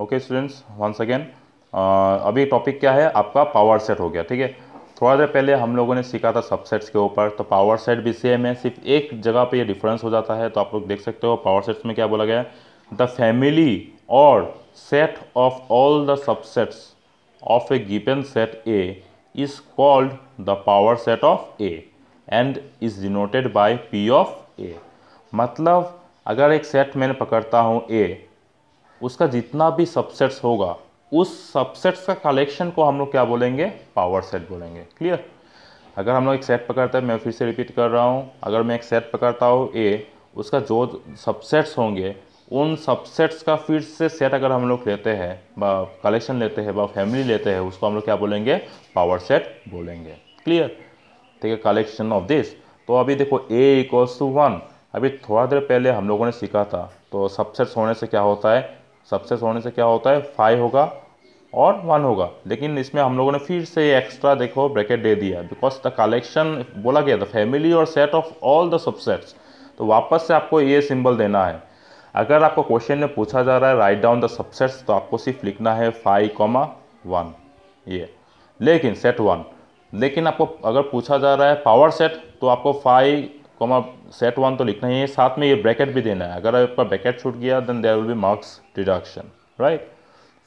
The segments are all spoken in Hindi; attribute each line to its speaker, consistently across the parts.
Speaker 1: ओके स्टूडेंट्स वंस अगेन अभी टॉपिक क्या है आपका पावर सेट हो गया ठीक है थोड़ा देर पहले हम लोगों ने सीखा था सबसेट्स के ऊपर तो पावर सेट भी सेम है सिर्फ एक जगह पे ये डिफरेंस हो जाता है तो आप लोग देख सकते हो पावर सेट्स में क्या बोला गया है द फैमिली और set of all the subsets of a given set A is called the power set of A and is denoted by P of A मतलब अगर एक सेट मैंने पकड़ता हूँ ए उसका जितना भी सबसेट्स होगा उस सबसेट्स का कलेक्शन को हम लोग क्या बोलेंगे पावर सेट बोलेंगे क्लियर अगर हम लोग एक सेट पकड़ते हैं मैं फिर से रिपीट कर रहा हूँ अगर मैं एक सेट पकड़ता हूँ ए उसका जो सबसेट्स होंगे उन सबसेट्स का फिर से सेट अगर हम लोग लेते हैं बा कलेक्शन लेते हैं बा फैमिली लेते हैं उसको हम लोग क्या बोलेंगे पावर सेट बोलेंगे क्लियर ठीक है कलेक्शन ऑफ दिस तो अभी देखो ए इक्वल्स टू वन अभी थोड़ा देर पहले हम लोगों ने सीखा था तो सबसेट्स होने से क्या होता है सबसेस होने से क्या होता है फाइव होगा और वन होगा लेकिन इसमें हम लोगों ने फिर से एक्स्ट्रा देखो ब्रैकेट दे दिया बिकॉज द कलेक्शन बोला गया द फैमिली और set of all the subsets तो वापस से आपको ये सिंबल देना है अगर आपको क्वेश्चन में पूछा जा रहा है राइट डाउन द सबसेट्स तो आपको सिर्फ लिखना है फाइव कॉमा वन ये लेकिन सेट वन लेकिन आपको अगर पूछा जा रहा है पावर सेट तो आपको फाइव कॉमा सेट वन तो लिखना ही है साथ में ये ब्रैकेट भी देना है अगर आपका ब्रैकेट छूट गया then there will be marks deduction right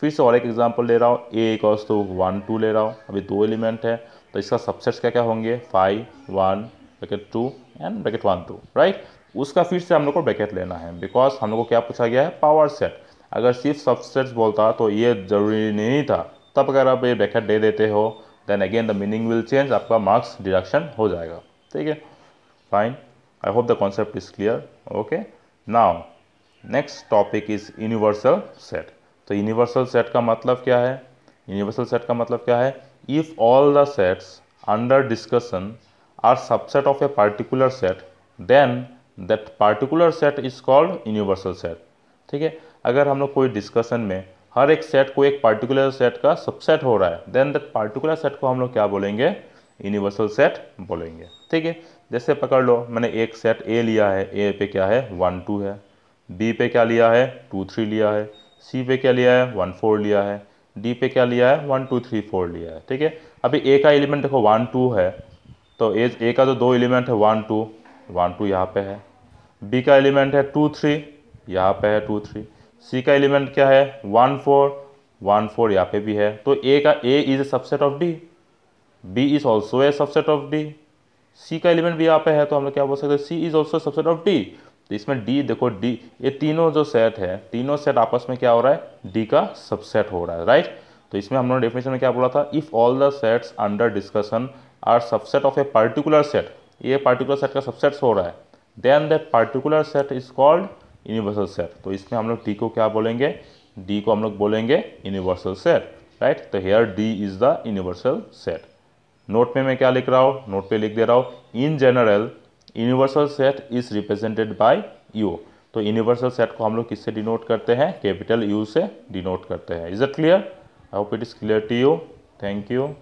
Speaker 1: फिर से और एक एग्जाम्पल ले रहा हूँ ए एक और तो वन टू ले रहा हूँ अभी दो एलिमेंट है तो इसका सबसेट्स क्या क्या होंगे five one bracket two and bracket one two right उसका फिर से हम लोग को ब्रैकेट लेना है बिकॉज हम लोग को क्या पूछा गया है पावर सेट अगर सिर्फ सबसेट्स बोलता तो ये जरूरी नहीं था तब अगर आप ये ब्रैकेट दे देते हो then again the meaning will change आपका मार्क्स डिडक्शन हो जाएगा ठीक है fine i hope the concept is clear okay now next topic is universal set तो यूनिवर्सल सेट का मतलब क्या है यूनिवर्सल सेट का मतलब क्या है if all the sets under discussion are subset of a particular set then that particular set is called universal set ठीक है अगर हम लोग कोई डिस्कशन में हर एक सेट को एक पार्टिकुलर सेट का सबसेट हो रहा है देन दैट पार्टिकुलर सेट को हम लोग क्या बोलेंगे यूनिवर्सल सेट बोलेंगे ठीक है जैसे पकड़ लो मैंने एक सेट ए लिया है ए पे क्या है वन टू है बी पे क्या लिया है टू थ्री लिया है सी पे क्या लिया है वन फोर लिया है डी पे क्या लिया है वन टू थ्री फोर लिया है ठीक है अभी ए का एलिमेंट देखो वन टू है तो ए ए का जो तो दो एलिमेंट है वन टू वन टू यहाँ पे है बी का एलिमेंट है टू थ्री यहाँ पे है टू थ्री सी का एलिमेंट क्या है वन फोर वन फोर यहाँ पे भी है तो ए का A is a subset of D B is also a subset of D C का एलिमेंट भी यहाँ पे है तो हम लोग क्या बोल सकते हैं C is also subset of D तो इसमें डी देखो डी ये तीनों जो सेट है तीनों सेट आपस में क्या हो रहा है डी का सबसेट हो रहा है राइट तो इसमें हम लोगों ने डेफिनेशन में क्या बोला था if all the sets under discussion are subset of a particular set ये पर्टिकुलर सेट का सबसेट हो रहा है then that particular set is called universal set तो इसमें हम लोग डी को क्या बोलेंगे डी को हम लोग बोलेंगे यूनिवर्सल सेट राइट तो here D is the universal set note पे मैं क्या लिख रहा हूँ नोट पे लिख दे रहा हूँ in general universal set is represented by U तो यूनिवर्सल सेट को हम लोग किससे डिनोट करते हैं कैपिटल यू से डिनोट करते हैं is it clear I hope it is clear to you thank you